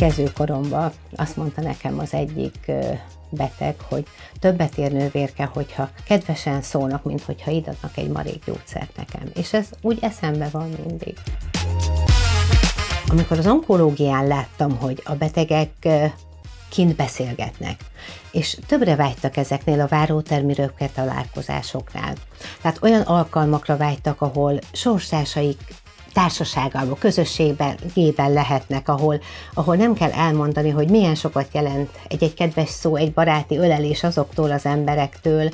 kezdőkoromban azt mondta nekem az egyik beteg, hogy többet ér nővérke, hogyha kedvesen szólnak, mint hogyha idatnak egy marék gyógyszert nekem. És ez úgy eszembe van mindig. Amikor az onkológián láttam, hogy a betegek kint beszélgetnek, és többre vágytak ezeknél a várótermi találkozásoknál. Tehát olyan alkalmakra vágytak, ahol sorstársaik társaságában, közösségben lehetnek, ahol, ahol nem kell elmondani, hogy milyen sokat jelent egy-egy kedves szó, egy baráti ölelés azoktól az emberektől,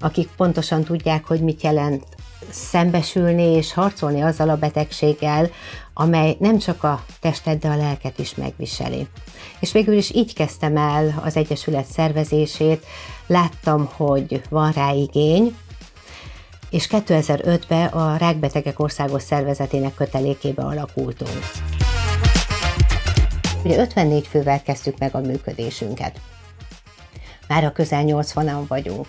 akik pontosan tudják, hogy mit jelent szembesülni és harcolni azzal a betegséggel, amely nem csak a testet, de a lelket is megviseli. És végül is így kezdtem el az Egyesület szervezését, láttam, hogy van rá igény, és 2005-ben a Rákbetegek Országos Szervezetének kötelékébe alakultunk. Ugye 54 fővel kezdtük meg a működésünket. Már a közel 80-an vagyunk,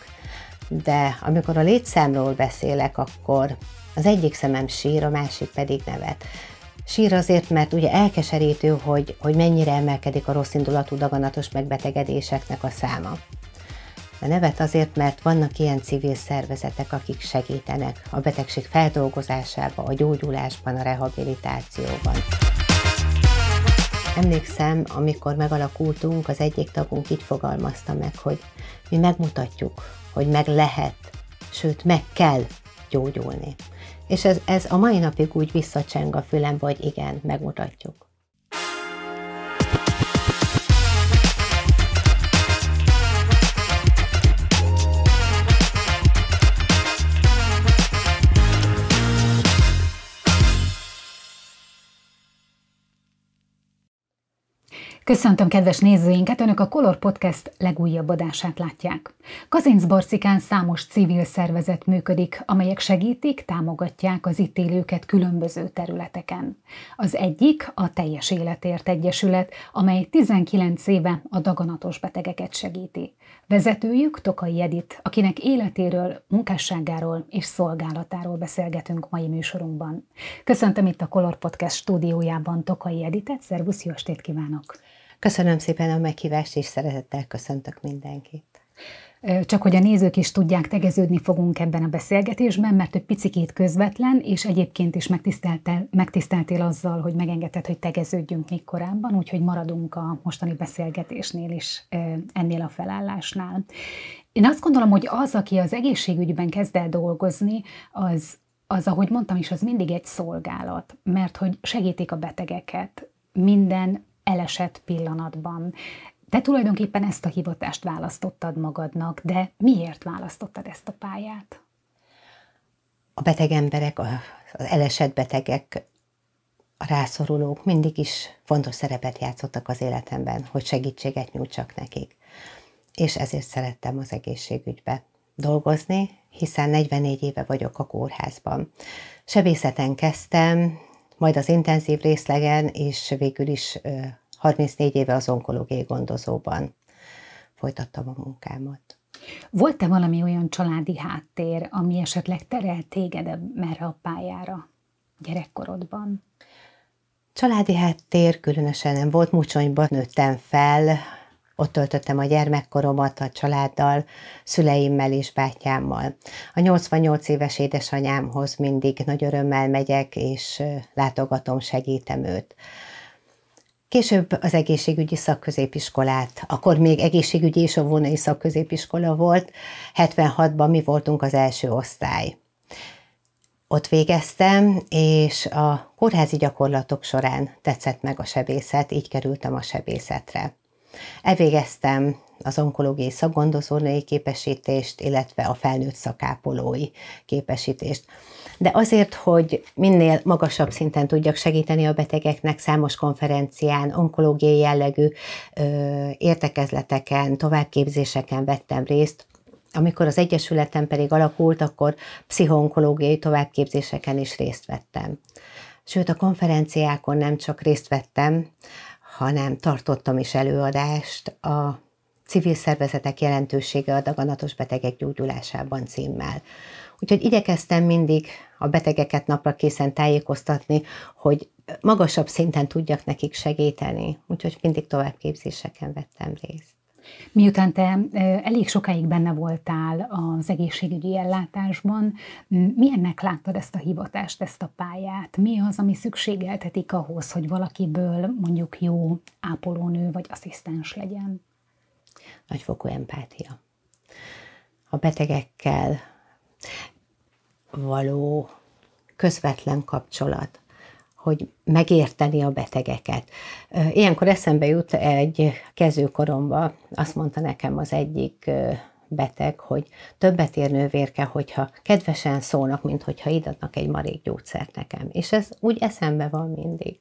de amikor a létszámról beszélek, akkor az egyik szemem sír, a másik pedig nevet. Sír azért, mert ugye elkeserítő, hogy, hogy mennyire emelkedik a rosszindulatú daganatos megbetegedéseknek a száma a nevet azért, mert vannak ilyen civil szervezetek, akik segítenek a betegség feldolgozásában, a gyógyulásban, a rehabilitációban. Emlékszem, amikor megalakultunk, az egyik tagunk így fogalmazta meg, hogy mi megmutatjuk, hogy meg lehet, sőt meg kell gyógyulni. És ez, ez a mai napig úgy visszacseng a fülembe, hogy igen, megmutatjuk. Köszöntöm kedves nézőinket, Önök a Color Podcast legújabb adását látják. Barcikán számos civil szervezet működik, amelyek segítik, támogatják az itt élőket különböző területeken. Az egyik a Teljes Életért Egyesület, amely 19 éve a daganatos betegeket segíti. Vezetőjük Tokai Edit, akinek életéről, munkásságáról és szolgálatáról beszélgetünk mai műsorunkban. Köszöntöm itt a Color Podcast stúdiójában Tokai Editet, szervusz, jó estét kívánok! Köszönöm szépen a meghívást, és szeretettel köszöntök mindenkit. Csak hogy a nézők is tudják, tegeződni fogunk ebben a beszélgetésben, mert egy picikét közvetlen, és egyébként is megtiszteltél azzal, hogy megengedted, hogy tegeződjünk még korábban, úgyhogy maradunk a mostani beszélgetésnél is ennél a felállásnál. Én azt gondolom, hogy az, aki az egészségügyben kezd el dolgozni, az, az, ahogy mondtam is, az mindig egy szolgálat, mert hogy segítik a betegeket, minden elesett pillanatban. Te tulajdonképpen ezt a hivatást választottad magadnak, de miért választottad ezt a pályát? A beteg emberek, az elesett betegek, a rászorulók mindig is fontos szerepet játszottak az életemben, hogy segítséget nyújtsak nekik. És ezért szerettem az egészségügybe dolgozni, hiszen 44 éve vagyok a kórházban. Sebészeten kezdtem, majd az intenzív részlegen, és végül is 34 éve az onkológiai gondozóban folytattam a munkámat. Volt-e valami olyan családi háttér, ami esetleg terelt téged merre a pályára gyerekkorodban? Családi háttér különösen nem volt, Mucsonyban nőttem fel, ott töltöttem a gyermekkoromat a családdal, szüleimmel és bátyámmal. A 88 éves édesanyámhoz mindig nagy örömmel megyek, és látogatom, segítem őt. Később az egészségügyi szakközépiskolát, akkor még egészségügyi és óvonai szakközépiskola volt, 76-ban mi voltunk az első osztály. Ott végeztem, és a kórházi gyakorlatok során tetszett meg a sebészet, így kerültem a sebészetre. Elvégeztem az onkológiai szakgondozónői képesítést, illetve a felnőtt szakápolói képesítést. De azért, hogy minél magasabb szinten tudjak segíteni a betegeknek, számos konferencián, onkológiai jellegű ö, értekezleteken, továbbképzéseken vettem részt, amikor az Egyesületem pedig alakult, akkor pszichonkológiai továbbképzéseken is részt vettem. Sőt, a konferenciákon nem csak részt vettem, hanem tartottam is előadást a civil szervezetek jelentősége a daganatos betegek gyógyulásában címmel. Úgyhogy igyekeztem mindig a betegeket napra készen tájékoztatni, hogy magasabb szinten tudjak nekik segíteni. Úgyhogy mindig továbbképzéseken vettem részt. Miután te elég sokáig benne voltál az egészségügyi ellátásban, milyennek láttad ezt a hivatást, ezt a pályát? Mi az, ami szükségeltetik ahhoz, hogy valakiből mondjuk jó ápolónő vagy asszisztens legyen? Nagyfokú empátia. A betegekkel való közvetlen kapcsolat, hogy megérteni a betegeket. Ilyenkor eszembe jut egy kezőkoromba, azt mondta nekem az egyik beteg, hogy többet ér nővérke, hogyha kedvesen szólnak, mint hogyha idatnak egy marék gyógyszert nekem. És ez úgy eszembe van mindig.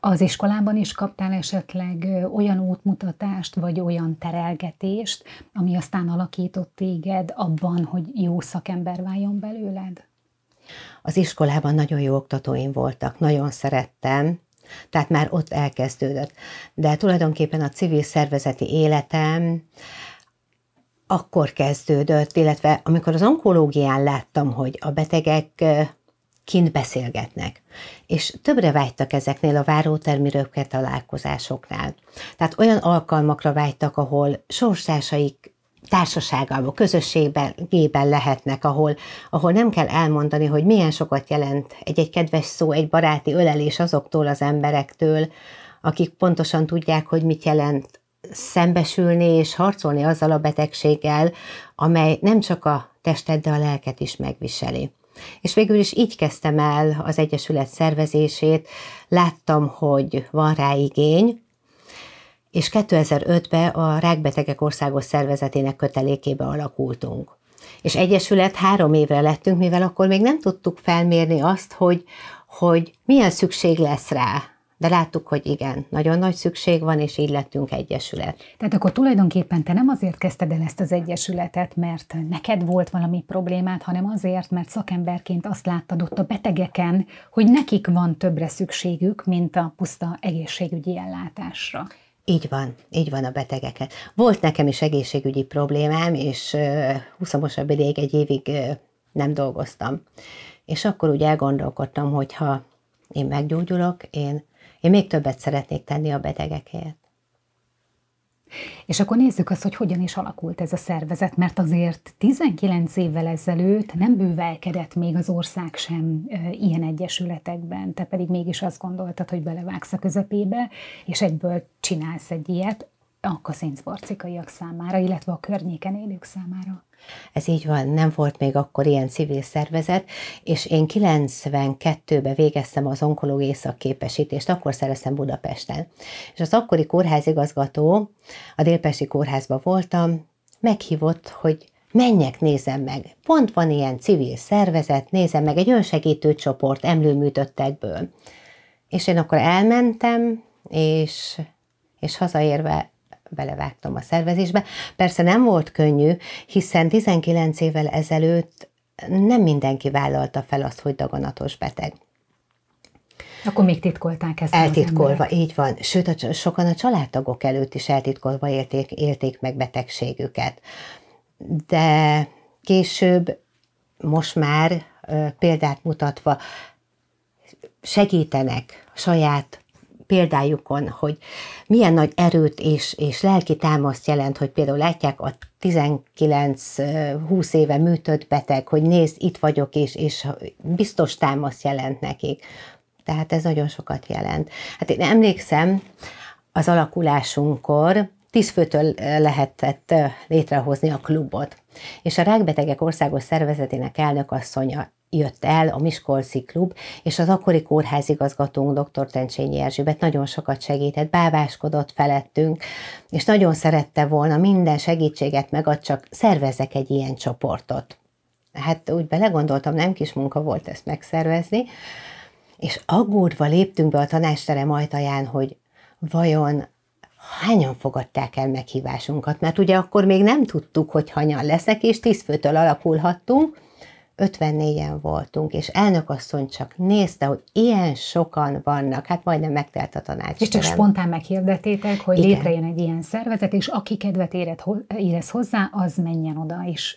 Az iskolában is kaptál esetleg olyan útmutatást, vagy olyan terelgetést, ami aztán alakított téged abban, hogy jó szakember váljon belőled? Az iskolában nagyon jó oktatóim voltak, nagyon szerettem, tehát már ott elkezdődött. De tulajdonképpen a civil szervezeti életem akkor kezdődött, illetve amikor az onkológián láttam, hogy a betegek kint beszélgetnek. És többre vágytak ezeknél a várótermi találkozásoknál. Tehát olyan alkalmakra vágytak, ahol sorsásaik társaságában, közösségben lehetnek, ahol, ahol nem kell elmondani, hogy milyen sokat jelent egy-egy kedves szó, egy baráti ölelés azoktól az emberektől, akik pontosan tudják, hogy mit jelent szembesülni és harcolni azzal a betegséggel, amely nem csak a tested, de a lelket is megviseli. És végül is így kezdtem el az Egyesület szervezését, láttam, hogy van rá igény, és 2005-ben a Rákbetegek Országos Szervezetének kötelékébe alakultunk. És egyesület három évre lettünk, mivel akkor még nem tudtuk felmérni azt, hogy, hogy milyen szükség lesz rá. De láttuk, hogy igen, nagyon nagy szükség van, és így lettünk egyesület. Tehát akkor tulajdonképpen te nem azért kezdted el ezt az egyesületet, mert neked volt valami problémád, hanem azért, mert szakemberként azt láttad ott a betegeken, hogy nekik van többre szükségük, mint a puszta egészségügyi ellátásra. Így van, így van a betegeket. Volt nekem is egészségügyi problémám, és huszamosabb ideig egy évig ö, nem dolgoztam. És akkor úgy elgondolkodtam, hogy ha én meggyógyulok, én, én még többet szeretnék tenni a betegekért. És akkor nézzük azt, hogy hogyan is alakult ez a szervezet, mert azért 19 évvel ezelőtt nem bővelkedett még az ország sem ilyen egyesületekben, te pedig mégis azt gondoltad, hogy belevágsz a közepébe, és egyből csinálsz egy ilyet a kaszincborcikaiak számára, illetve a környéken élők számára. Ez így van, nem volt még akkor ilyen civil szervezet, és én 92-ben végeztem az onkológiai szakképesítést, akkor szereztem Budapesten. És az akkori kórházigazgató, a Délpesti kórházban voltam, meghívott, hogy menjek, nézem meg. Pont van ilyen civil szervezet, nézem meg, egy önsegítő csoport emlőműtöttekből. És én akkor elmentem, és, és hazaérve belevágtam a szervezésbe. Persze nem volt könnyű, hiszen 19 évvel ezelőtt nem mindenki vállalta fel azt, hogy daganatos beteg. Akkor még titkolták ezt. Eltitkolva, így van. Sőt, a, sokan a családtagok előtt is eltitkolva élték, élték meg betegségüket. De később, most már példát mutatva, segítenek saját példájukon, hogy milyen nagy erőt és, és lelki támaszt jelent, hogy például látják a 19-20 éve műtött beteg, hogy nézd, itt vagyok, és, és biztos támasz jelent nekik. Tehát ez nagyon sokat jelent. Hát én emlékszem, az alakulásunkkor tíz főtől lehetett létrehozni a klubot. És a Rákbetegek Országos Szervezetének asszonya jött el a Miskolci Klub, és az akkori kórházigazgatónk dr. Tencsényi Erzsébet nagyon sokat segített, báváskodott felettünk, és nagyon szerette volna minden segítséget megad, csak szervezek egy ilyen csoportot. Hát úgy belegondoltam, nem kis munka volt ezt megszervezni, és aggódva léptünk be a tanásterem ajtaján, hogy vajon hányan fogadták el meghívásunkat, mert ugye akkor még nem tudtuk, hogy hanyan lesznek, és tíz főtől alakulhattunk, 54-en voltunk, és elnökasszony csak nézte, hogy ilyen sokan vannak, hát majdnem megtelt a tanács. És csak spontán meghirdetétek, hogy Igen. létrejön egy ilyen szervezet, és aki kedvet érez hozzá, az menjen oda, és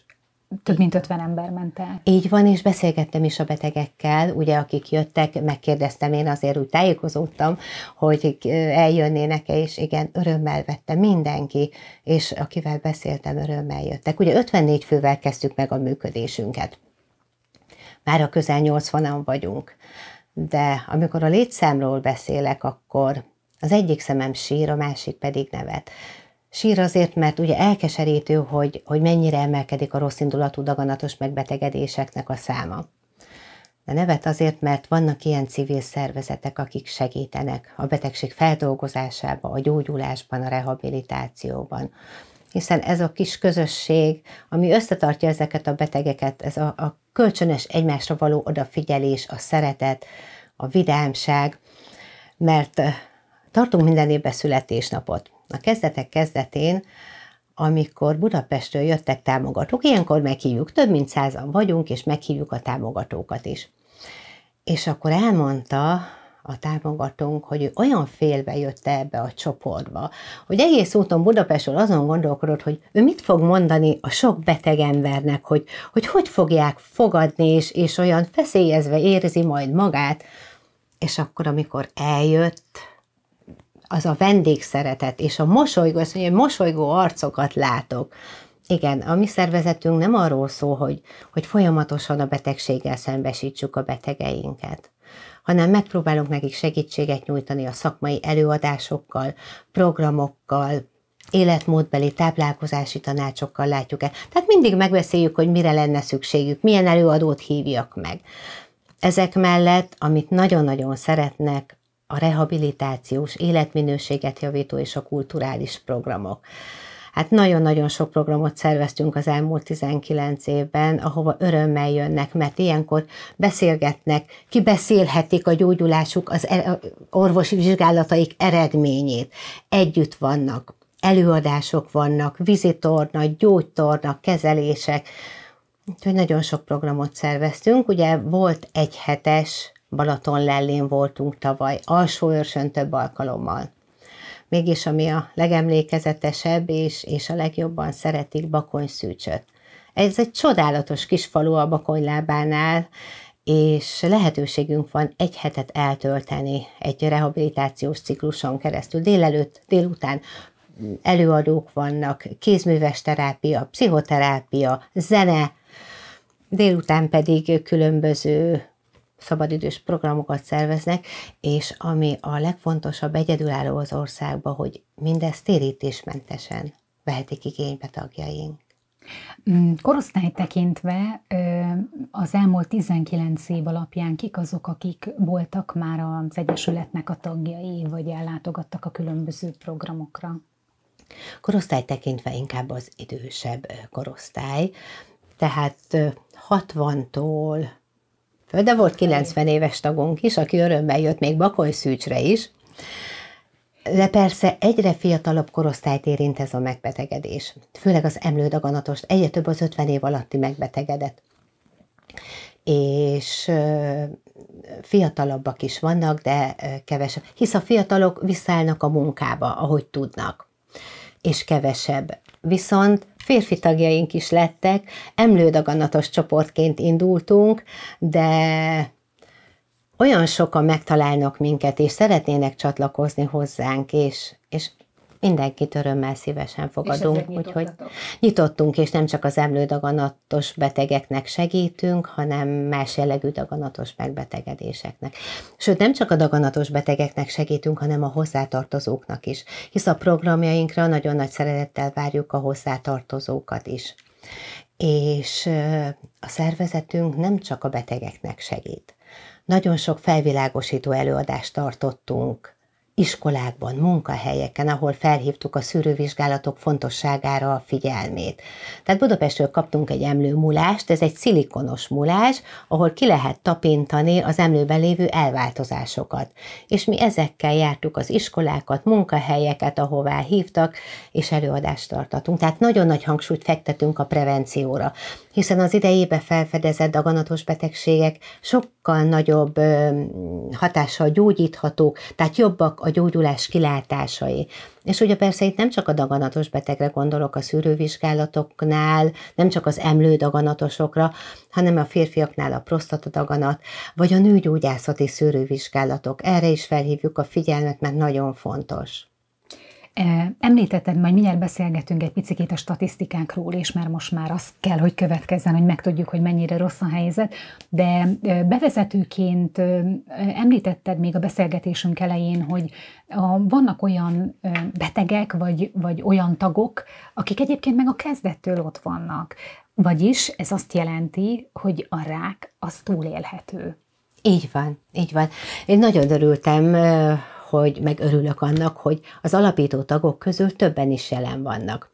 több mint 50 ember ment el. Így van, és beszélgettem is a betegekkel, ugye akik jöttek, megkérdeztem, én azért úgy tájékozódtam, hogy eljönnének-e, és igen, örömmel vette mindenki, és akivel beszéltem, örömmel jöttek. Ugye 54 fővel kezdtük meg a működésünket már a közel 80-an vagyunk. De amikor a létszámról beszélek, akkor az egyik szemem sír, a másik pedig nevet. Sír azért, mert ugye elkeserítő, hogy, hogy mennyire emelkedik a rossz indulatú daganatos megbetegedéseknek a száma. De nevet azért, mert vannak ilyen civil szervezetek, akik segítenek a betegség feldolgozásába, a gyógyulásban, a rehabilitációban hiszen ez a kis közösség, ami összetartja ezeket a betegeket, ez a, a kölcsönös egymásra való odafigyelés, a szeretet, a vidámság, mert eh, tartunk minden évben születésnapot. A kezdetek kezdetén, amikor Budapestről jöttek támogatók, ilyenkor meghívjuk, több mint százan vagyunk, és meghívjuk a támogatókat is. És akkor elmondta a támogatónk, hogy ő olyan félbe jött ebbe a csoportba, hogy egész úton Budapestről azon gondolkodott, hogy ő mit fog mondani a sok beteg embernek, hogy hogy, hogy fogják fogadni, és, és olyan feszélyezve érzi majd magát, és akkor, amikor eljött, az a vendégszeretet, és a mosolygó, azt mondja, hogy mosolygó arcokat látok. Igen, a mi szervezetünk nem arról szól, hogy, hogy folyamatosan a betegséggel szembesítsük a betegeinket hanem megpróbálunk nekik segítséget nyújtani a szakmai előadásokkal, programokkal, életmódbeli táplálkozási tanácsokkal látjuk el. Tehát mindig megbeszéljük, hogy mire lenne szükségük, milyen előadót hívjak meg. Ezek mellett, amit nagyon-nagyon szeretnek, a rehabilitációs, életminőséget javító és a kulturális programok. Hát nagyon-nagyon sok programot szerveztünk az elmúlt 19 évben, ahova örömmel jönnek, mert ilyenkor beszélgetnek, kibeszélhetik a gyógyulásuk, az e, orvosi vizsgálataik eredményét. Együtt vannak, előadások vannak, vizitorna, gyógytorna, kezelések. Úgyhogy nagyon sok programot szerveztünk. Ugye volt egy hetes Balaton lellén voltunk tavaly, alsóőrsön több alkalommal mégis ami a legemlékezetesebb és, és a legjobban szeretik Bakony szűcsöt. Ez egy csodálatos kis falu a Bakonylábánál, és lehetőségünk van egy hetet eltölteni egy rehabilitációs cikluson keresztül. Délelőtt, délután előadók vannak, kézműves terápia, pszichoterápia, zene, délután pedig különböző szabadidős programokat szerveznek, és ami a legfontosabb egyedülálló az országban, hogy mindezt térítésmentesen vehetik igénybe tagjaink. Mm, korosztály tekintve az elmúlt 19 év alapján kik azok, akik voltak már az Egyesületnek a tagjai, vagy ellátogattak a különböző programokra? Korosztály tekintve inkább az idősebb korosztály, tehát 60-tól föl, de volt 90 éves tagunk is, aki örömmel jött még Bakony Szűcsre is. De persze egyre fiatalabb korosztályt érint ez a megbetegedés. Főleg az emlődaganatost. egyre több az 50 év alatti megbetegedett. És fiatalabbak is vannak, de kevesebb. Hisz a fiatalok visszaállnak a munkába, ahogy tudnak, és kevesebb viszont férfi tagjaink is lettek, emlődaganatos csoportként indultunk, de olyan sokan megtalálnak minket, és szeretnének csatlakozni hozzánk, és, és Mindenkit örömmel szívesen fogadunk. Úgyhogy nyitottunk, és nem csak az emlődaganatos betegeknek segítünk, hanem más jellegű daganatos megbetegedéseknek. Sőt, nem csak a daganatos betegeknek segítünk, hanem a hozzátartozóknak is, hisz a programjainkra nagyon nagy szeretettel várjuk a hozzátartozókat is. És a szervezetünk nem csak a betegeknek segít. Nagyon sok felvilágosító előadást tartottunk, iskolákban, munkahelyeken, ahol felhívtuk a szűrővizsgálatok fontosságára a figyelmét. Tehát Budapestről kaptunk egy emlőmulást, ez egy szilikonos mulás, ahol ki lehet tapintani az emlőben lévő elváltozásokat. És mi ezekkel jártuk az iskolákat, munkahelyeket, ahová hívtak, és előadást tartatunk. Tehát nagyon nagy hangsúlyt fektetünk a prevencióra hiszen az idejébe felfedezett daganatos betegségek sokkal nagyobb hatással gyógyíthatók, tehát jobbak a gyógyulás kilátásai. És ugye persze itt nem csak a daganatos betegre gondolok a szűrővizsgálatoknál, nem csak az emlő daganatosokra, hanem a férfiaknál a prostatadaganat, vagy a nőgyógyászati szűrővizsgálatok. Erre is felhívjuk a figyelmet, mert nagyon fontos. Említetted, majd mindjárt beszélgetünk egy picit a statisztikánkról, és mert most már az kell, hogy következzen, hogy megtudjuk, hogy mennyire rossz a helyzet, de bevezetőként említetted még a beszélgetésünk elején, hogy vannak olyan betegek, vagy, vagy olyan tagok, akik egyébként meg a kezdettől ott vannak. Vagyis ez azt jelenti, hogy a rák az túlélhető. Így van, így van. Én nagyon örültem, hogy meg örülök annak, hogy az alapító tagok közül többen is jelen vannak.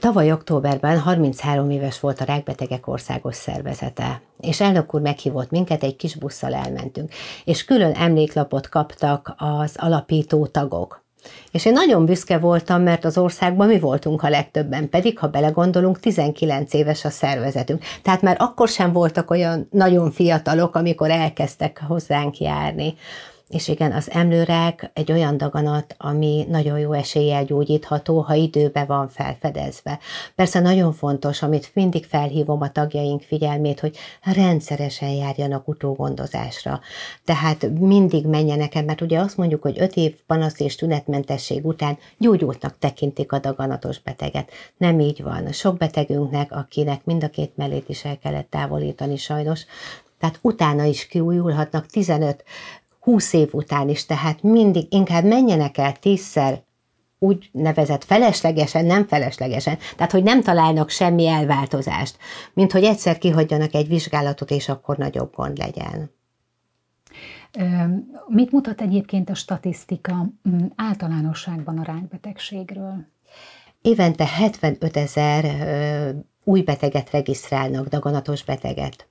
Tavaly októberben 33 éves volt a Rákbetegek Országos Szervezete, és elnök úr meghívott minket, egy kis busszal elmentünk, és külön emléklapot kaptak az alapító tagok. És én nagyon büszke voltam, mert az országban mi voltunk a legtöbben, pedig ha belegondolunk, 19 éves a szervezetünk. Tehát már akkor sem voltak olyan nagyon fiatalok, amikor elkezdtek hozzánk járni. És igen, az emlőrák egy olyan daganat, ami nagyon jó eséllyel gyógyítható, ha időbe van felfedezve. Persze nagyon fontos, amit mindig felhívom a tagjaink figyelmét, hogy rendszeresen járjanak utógondozásra. Tehát mindig menjenek el, mert ugye azt mondjuk, hogy öt év panasz és tünetmentesség után gyógyultnak tekintik a daganatos beteget. Nem így van. Sok betegünknek, akinek mind a két mellét is el kellett távolítani sajnos, tehát utána is kiújulhatnak 15 húsz év után is, tehát mindig inkább menjenek el tízszer úgy nevezett feleslegesen, nem feleslegesen, tehát hogy nem találnak semmi elváltozást, mint hogy egyszer kihagyjanak egy vizsgálatot, és akkor nagyobb gond legyen. Mit mutat egyébként a statisztika mm, általánosságban a rákbetegségről? Évente 75 ezer új beteget regisztrálnak, daganatos beteget.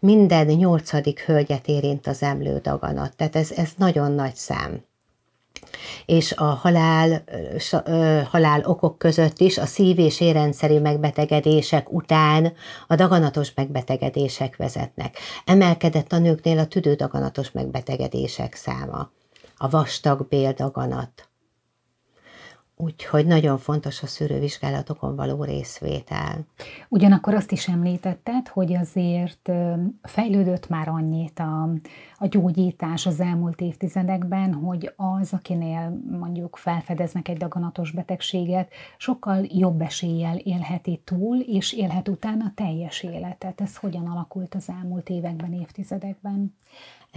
Minden nyolcadik hölgyet érint az emlő daganat, tehát ez, ez nagyon nagy szám és a halál, halál okok között is a szív- és érrendszeri megbetegedések után a daganatos megbetegedések vezetnek. Emelkedett a nőknél a tüdődaganatos megbetegedések száma, a vastagbél daganat, Úgyhogy nagyon fontos a szűrővizsgálatokon való részvétel. Ugyanakkor azt is említetted, hogy azért fejlődött már annyit a, a gyógyítás az elmúlt évtizedekben, hogy az, akinél mondjuk felfedeznek egy daganatos betegséget, sokkal jobb eséllyel élheti túl, és élhet utána teljes életet. Ez hogyan alakult az elmúlt években, évtizedekben?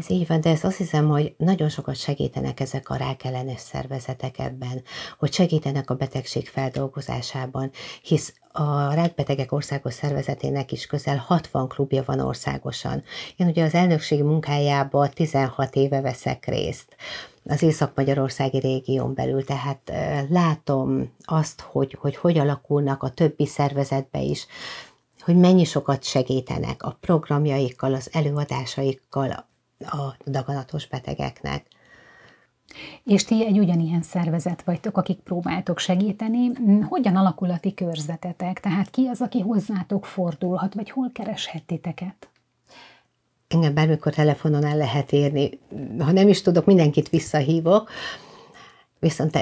Ez így van, de ez azt hiszem, hogy nagyon sokat segítenek ezek a rákellenes szervezetek ebben, hogy segítenek a betegség feldolgozásában, hisz a Rákbetegek Országos Szervezetének is közel 60 klubja van országosan. Én ugye az elnökség munkájába 16 éve veszek részt az Észak-Magyarországi régión belül, tehát látom azt, hogy, hogy hogy alakulnak a többi szervezetbe is, hogy mennyi sokat segítenek a programjaikkal, az előadásaikkal, a daganatos betegeknek. És ti egy ugyanilyen szervezet vagytok, akik próbáltok segíteni. Hogyan alakul a ti körzetetek? Tehát ki az, aki hozzátok fordulhat, vagy hol kereshetiteket? Engem bármikor telefonon el lehet érni. Ha nem is tudok, mindenkit visszahívok. Viszont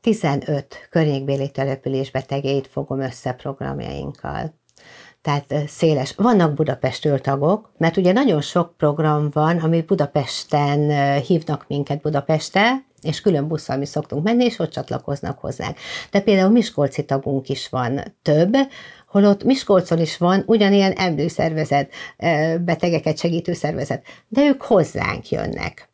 15 környékbéli település betegeit fogom össze programjainkkal tehát széles. Vannak Budapestről tagok, mert ugye nagyon sok program van, ami Budapesten hívnak minket Budapeste, és külön busszal mi szoktunk menni, és ott csatlakoznak hozzánk. De például Miskolci tagunk is van több, holott Miskolcon is van ugyanilyen emlőszervezet, betegeket segítő szervezet, de ők hozzánk jönnek.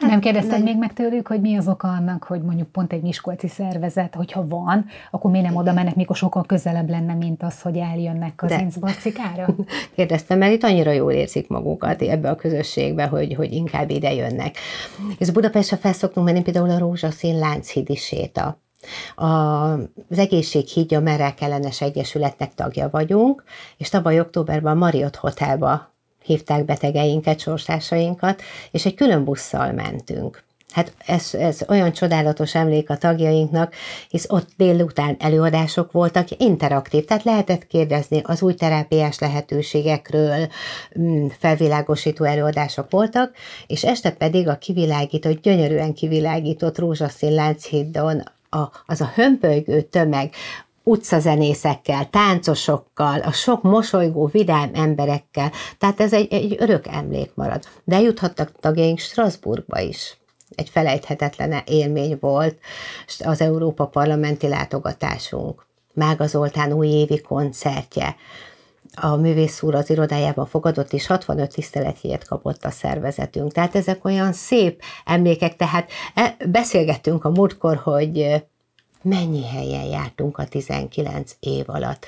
Hát, nem kérdezted nem. még meg tőlük, hogy mi az oka annak, hogy mondjuk pont egy miskolci szervezet, hogyha van, akkor miért nem oda mennek, mikor sokkal közelebb lenne, mint az, hogy eljönnek Inzbarcikára? Kérdeztem, mert itt annyira jól érzik magukat ebbe a közösségbe, hogy, hogy inkább ide jönnek. És Budapestre felszoktunk menni például a Rózsaszín Lánchidi séta. A, az egészséghídja Merrel Kellenes Egyesületnek tagja vagyunk, és tavaly októberben a Marriott Hotelba hívták betegeinket, sorsásainkat, és egy külön busszal mentünk. Hát ez, ez olyan csodálatos emlék a tagjainknak, hisz ott délután előadások voltak, interaktív, tehát lehetett kérdezni az új terápiás lehetőségekről, mm, felvilágosító előadások voltak, és este pedig a kivilágított, gyönyörűen kivilágított rózsaszín lánchiddon a, az a hömpölygő tömeg, utcazenészekkel, táncosokkal, a sok mosolygó, vidám emberekkel. Tehát ez egy, egy örök emlék marad. De juthattak tagjaink Strasbourgba is egy felejthetetlen élmény volt az Európa Parlamenti látogatásunk. Mága Zoltán újévi koncertje. A művész úr az irodájában fogadott, és 65 tiszteletjét kapott a szervezetünk. Tehát ezek olyan szép emlékek, tehát e, beszélgettünk a múltkor, hogy mennyi helyen jártunk a 19 év alatt,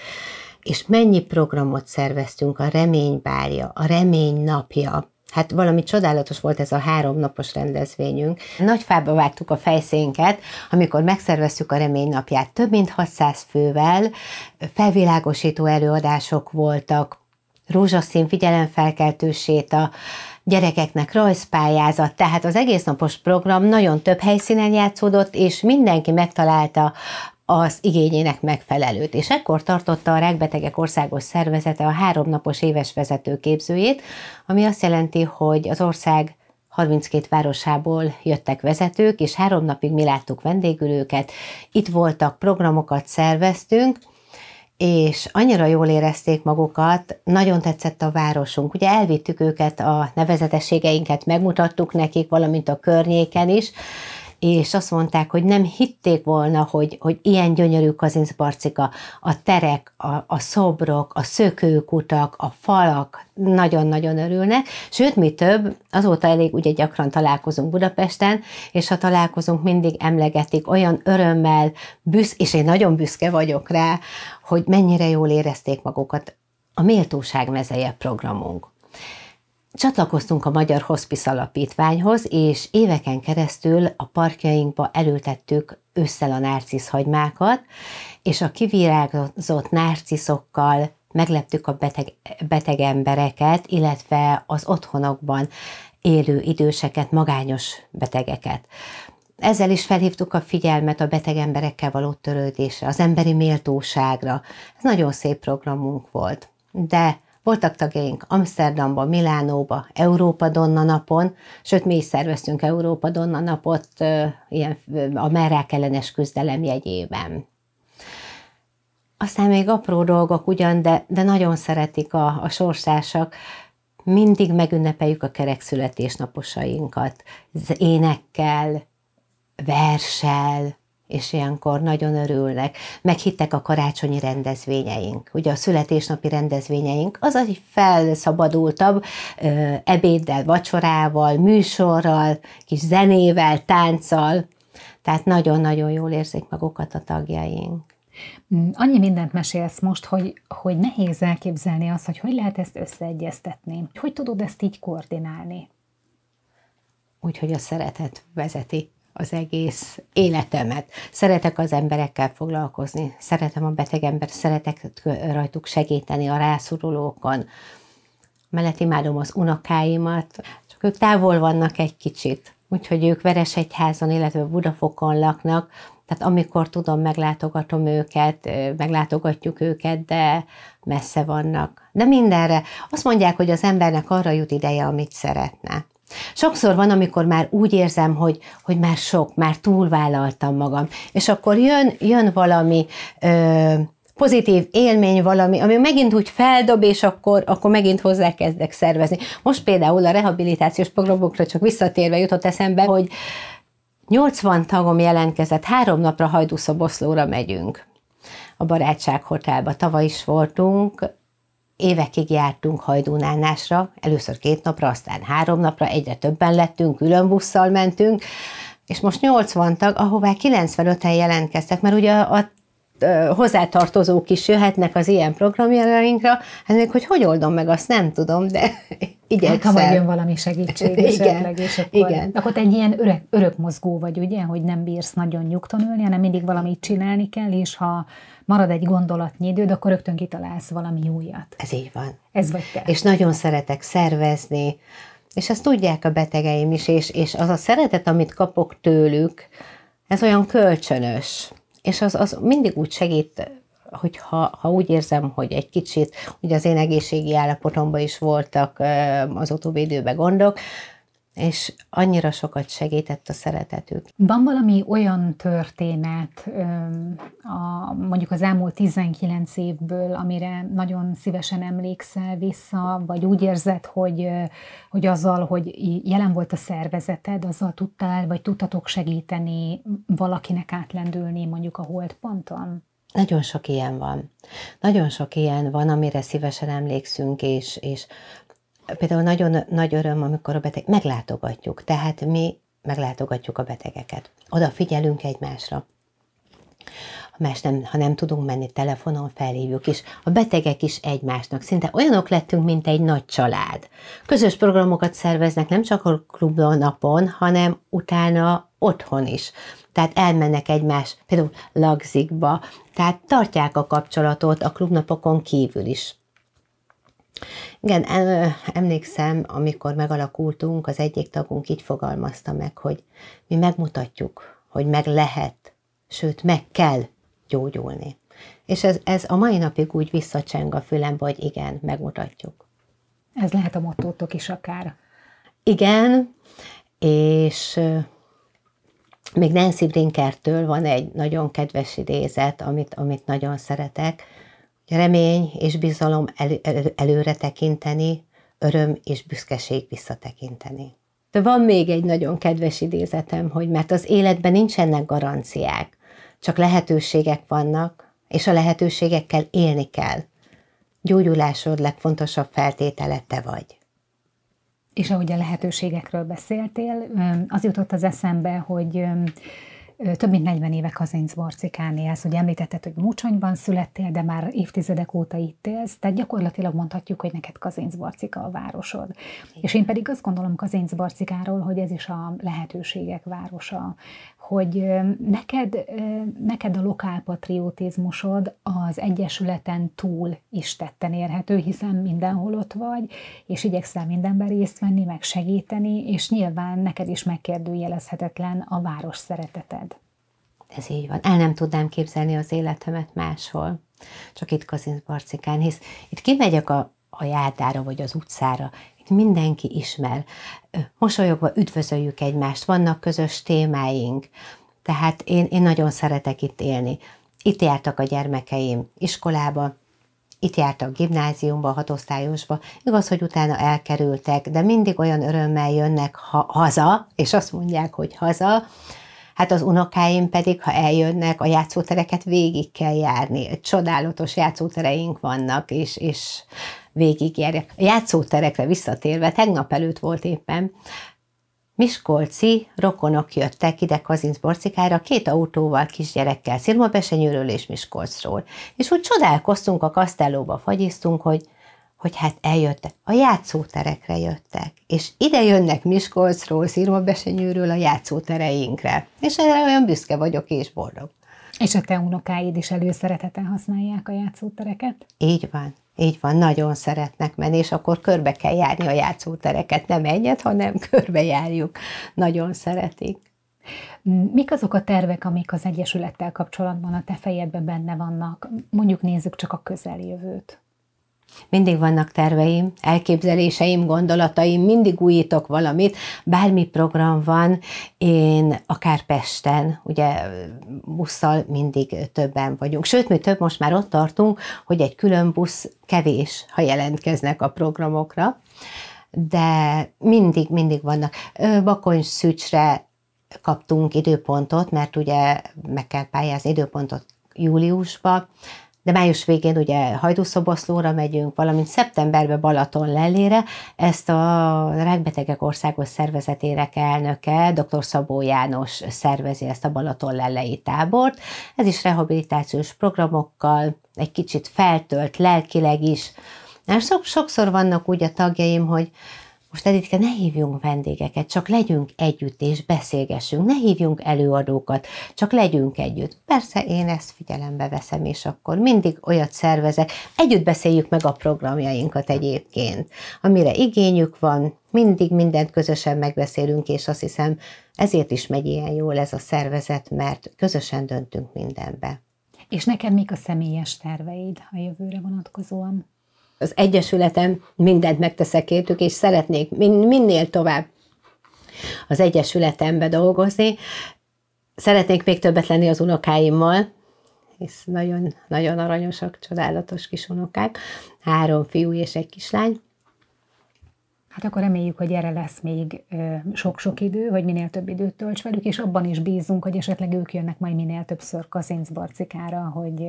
és mennyi programot szerveztünk, a reménybálja, a remény napja, Hát valami csodálatos volt ez a háromnapos rendezvényünk. Nagy fába vágtuk a fejszénket, amikor megszerveztük a remény napját. Több mint 600 fővel felvilágosító előadások voltak, rózsaszín figyelemfelkeltő séta, gyerekeknek rajzpályázat, tehát az egésznapos program nagyon több helyszínen játszódott, és mindenki megtalálta az igényének megfelelőt. És ekkor tartotta a Rákbetegek Országos Szervezete a háromnapos éves vezetőképzőjét, ami azt jelenti, hogy az ország 32 városából jöttek vezetők, és három napig mi láttuk vendégülőket, itt voltak, programokat szerveztünk, és annyira jól érezték magukat, nagyon tetszett a városunk. Ugye elvittük őket a nevezetességeinket, megmutattuk nekik, valamint a környéken is, és azt mondták, hogy nem hitték volna, hogy, hogy ilyen gyönyörű kazincbarcika, a terek, a, a szobrok, a szökőkutak, a falak nagyon-nagyon örülnek, sőt, mi több, azóta elég ugye gyakran találkozunk Budapesten, és ha találkozunk, mindig emlegetik olyan örömmel, büsz, és én nagyon büszke vagyok rá, hogy mennyire jól érezték magukat a Méltóság mezeje programunk. Csatlakoztunk a Magyar Hospice Alapítványhoz, és éveken keresztül a parkjainkba elültettük ősszel a nárcisz hagymákat, és a kivirágzott nárciszokkal megleptük a beteg, beteg embereket, illetve az otthonokban élő időseket, magányos betegeket. Ezzel is felhívtuk a figyelmet a beteg emberekkel való törődésre, az emberi méltóságra. Ez nagyon szép programunk volt. De voltak tagjaink Amsterdamba, Milánóba, Európa Donna napon, sőt mi is szerveztünk Európa Donna napot ilyen a merrák ellenes küzdelem jegyében. Aztán még apró dolgok ugyan, de, de nagyon szeretik a, a sorsásak, mindig megünnepeljük a kerek születésnaposainkat, énekkel, versel, és ilyenkor nagyon örülnek, meghittek a karácsonyi rendezvényeink. Ugye a születésnapi rendezvényeink az egy felszabadultabb ö, ebéddel, vacsorával, műsorral, kis zenével, tánccal, tehát nagyon-nagyon jól érzik magukat a tagjaink. Mm, annyi mindent mesélsz most, hogy, hogy nehéz elképzelni azt, hogy hogy lehet ezt összeegyeztetni. Hogy tudod ezt így koordinálni? Úgyhogy a szeretet vezeti az egész életemet. Szeretek az emberekkel foglalkozni, szeretem a beteg ember, szeretek rajtuk segíteni a rászorulókon. Mellett imádom az unokáimat, csak ők távol vannak egy kicsit, úgyhogy ők Veresegyházon, illetve Budafokon laknak, tehát amikor tudom, meglátogatom őket, meglátogatjuk őket, de messze vannak. De mindenre. Azt mondják, hogy az embernek arra jut ideje, amit szeretne. Sokszor van, amikor már úgy érzem, hogy, hogy már sok, már túlvállaltam magam, és akkor jön, jön valami ö, pozitív élmény valami, ami megint úgy feldob, és akkor, akkor megint hozzákezdek szervezni. Most például a rehabilitációs programokra csak visszatérve jutott eszembe, hogy 80 tagom jelentkezett, három napra Hajdúszoboszlóra megyünk a Barátság Hotelba. Tavaly is voltunk, Évekig jártunk Hajdúnánásra, először két napra, aztán három napra, egyre többen lettünk, külön busszal mentünk, és most 80 tag, ahová 95-en jelentkeztek, mert ugye a hozzátartozók is jöhetnek az ilyen programjainkra, hát még hogy hogy oldom meg, azt nem tudom, de igyekszem. Hát, ha majd jön valami segítség Ötleg, és akkor, igen. akkor te egy ilyen örök, örök mozgó vagy, ugye, hogy nem bírsz nagyon nyugton ülni, hanem mindig valamit csinálni kell, és ha marad egy gondolatnyi időd, akkor rögtön kitalálsz valami újat. Ez így van. Ez vagy te. És nagyon szeretek szervezni, és ezt tudják a betegeim is, és, és az a szeretet, amit kapok tőlük, ez olyan kölcsönös és az, az mindig úgy segít, ha, ha úgy érzem, hogy egy kicsit, ugye az én egészségi állapotomban is voltak az utóbbi időben gondok, és annyira sokat segített a szeretetük. Van valami olyan történet a, mondjuk az elmúlt 19 évből, amire nagyon szívesen emlékszel vissza, vagy úgy érzed, hogy, hogy azzal, hogy jelen volt a szervezeted, azzal tudtál, vagy tudtatok segíteni valakinek átlendülni mondjuk a holdponton? Nagyon sok ilyen van. Nagyon sok ilyen van, amire szívesen emlékszünk, és, és például nagyon nagy öröm, amikor a beteg meglátogatjuk, tehát mi meglátogatjuk a betegeket. Oda figyelünk egymásra. Ha, más nem, ha nem tudunk menni, telefonon felhívjuk is. A betegek is egymásnak. Szinte olyanok lettünk, mint egy nagy család. Közös programokat szerveznek nem csak a klubban napon, hanem utána otthon is. Tehát elmennek egymás, például lagzikba, tehát tartják a kapcsolatot a klubnapokon kívül is. Igen, emlékszem, amikor megalakultunk, az egyik tagunk így fogalmazta meg, hogy mi megmutatjuk, hogy meg lehet, sőt, meg kell gyógyulni. És ez, ez a mai napig úgy visszacseng a fülembe, hogy igen, megmutatjuk. Ez lehet a mottótok is akár. Igen, és még Nancy Brinkertől van egy nagyon kedves idézet, amit, amit nagyon szeretek. Remény és bizalom el, el, előre tekinteni, öröm és büszkeség visszatekinteni. De van még egy nagyon kedves idézetem, hogy mert az életben nincsenek garanciák, csak lehetőségek vannak, és a lehetőségekkel élni kell. Gyógyulásod legfontosabb feltétele te vagy. És ahogy a lehetőségekről beszéltél, az jutott az eszembe, hogy több mint 40 éve Kazinc Barcikán élsz, hogy említetted, hogy Múcsonyban születtél, de már évtizedek óta itt élsz, tehát gyakorlatilag mondhatjuk, hogy neked Kazinc a városod. Igen. És én pedig azt gondolom Kazinc hogy ez is a lehetőségek városa, hogy neked, neked a lokálpatriotizmusod az Egyesületen túl is tetten érhető, hiszen mindenhol ott vagy, és igyekszel mindenben részt venni, meg segíteni, és nyilván neked is megkérdőjelezhetetlen a város szereteted. Ez így van. El nem tudnám képzelni az életemet máshol, csak itt Kazinc Barcikán, hisz itt kimegyek a, a járdára vagy az utcára, mindenki ismer. Mosolyogva üdvözöljük egymást, vannak közös témáink, tehát én, én nagyon szeretek itt élni. Itt jártak a gyermekeim iskolába, itt jártak gimnáziumba, hatosztályosba, igaz, hogy utána elkerültek, de mindig olyan örömmel jönnek ha- haza, és azt mondják, hogy haza, hát az unokáim pedig, ha eljönnek, a játszótereket végig kell járni. Csodálatos játszótereink vannak, és, és végigjárják. A játszóterekre visszatérve, tegnap előtt volt éppen, Miskolci rokonok jöttek ide Borcikára, két autóval, kisgyerekkel, Besenyőről és Miskolcról. És úgy csodálkoztunk, a kasztellóba fagyisztunk, hogy hogy hát eljöttek, a játszóterekre jöttek, és ide jönnek Miskolcról, Besenyőről a játszótereinkre, és erre olyan büszke vagyok és boldog. És a te unokáid is előszereteten használják a játszótereket? Így van. Így van, nagyon szeretnek menni, és akkor körbe kell járni a játszótereket, nem egyet, hanem körbe járjuk. Nagyon szeretik. Mik azok a tervek, amik az Egyesülettel kapcsolatban a te fejedben benne vannak? Mondjuk nézzük csak a közeljövőt. Mindig vannak terveim, elképzeléseim, gondolataim, mindig újítok valamit, bármi program van, én akár Pesten, ugye busszal mindig többen vagyunk. Sőt, mi több, most már ott tartunk, hogy egy külön busz kevés, ha jelentkeznek a programokra, de mindig, mindig vannak. Bakony szücsre kaptunk időpontot, mert ugye meg kell pályázni időpontot júliusba, de május végén ugye Hajdúszoboszlóra megyünk, valamint szeptemberben Balaton lelére, ezt a Rákbetegek Országos Szervezetének elnöke, dr. Szabó János szervezi ezt a Balaton lelei tábort. Ez is rehabilitációs programokkal, egy kicsit feltölt lelkileg is. Mert sokszor vannak úgy a tagjaim, hogy most Editke, ne hívjunk vendégeket, csak legyünk együtt és beszélgessünk, ne hívjunk előadókat, csak legyünk együtt. Persze én ezt figyelembe veszem, és akkor mindig olyat szervezek. Együtt beszéljük meg a programjainkat egyébként, amire igényük van, mindig mindent közösen megbeszélünk, és azt hiszem, ezért is megy ilyen jól ez a szervezet, mert közösen döntünk mindenbe. És neked mik a személyes terveid a jövőre vonatkozóan? az Egyesületem mindent megteszek értük, és szeretnék min- minél tovább az Egyesületembe dolgozni. Szeretnék még többet lenni az unokáimmal, hisz nagyon, nagyon aranyosak, csodálatos kis unokák, három fiú és egy kislány. Hát akkor reméljük, hogy erre lesz még sok-sok idő, hogy minél több időt tölts velük, és abban is bízunk, hogy esetleg ők jönnek majd minél többször Kazincbarcikára, hogy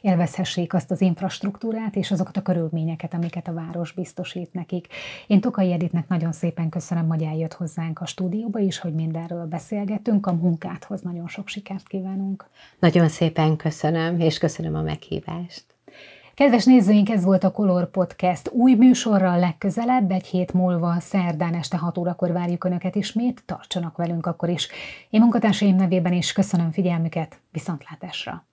élvezhessék azt az infrastruktúrát és azokat a körülményeket, amiket a város biztosít nekik. Én Tokai Editnek nagyon szépen köszönöm, hogy eljött hozzánk a stúdióba is, hogy mindenről beszélgetünk A munkáthoz nagyon sok sikert kívánunk. Nagyon szépen köszönöm, és köszönöm a meghívást. Kedves nézőink, ez volt a Color Podcast. Új műsorral legközelebb, egy hét múlva, szerdán este 6 órakor várjuk Önöket ismét, tartsanak velünk akkor is. Én munkatársaim nevében is köszönöm figyelmüket, viszontlátásra!